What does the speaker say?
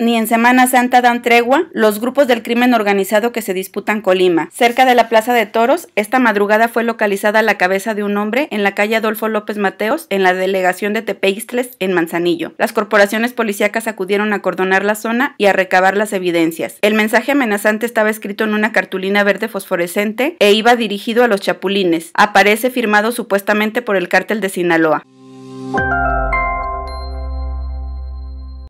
ni en Semana Santa dan tregua los grupos del crimen organizado que se disputan Colima. Cerca de la Plaza de Toros, esta madrugada fue localizada la cabeza de un hombre en la calle Adolfo López Mateos, en la delegación de Tepeistles, en Manzanillo. Las corporaciones policíacas acudieron a cordonar la zona y a recabar las evidencias. El mensaje amenazante estaba escrito en una cartulina verde fosforescente e iba dirigido a los chapulines. Aparece firmado supuestamente por el cártel de Sinaloa.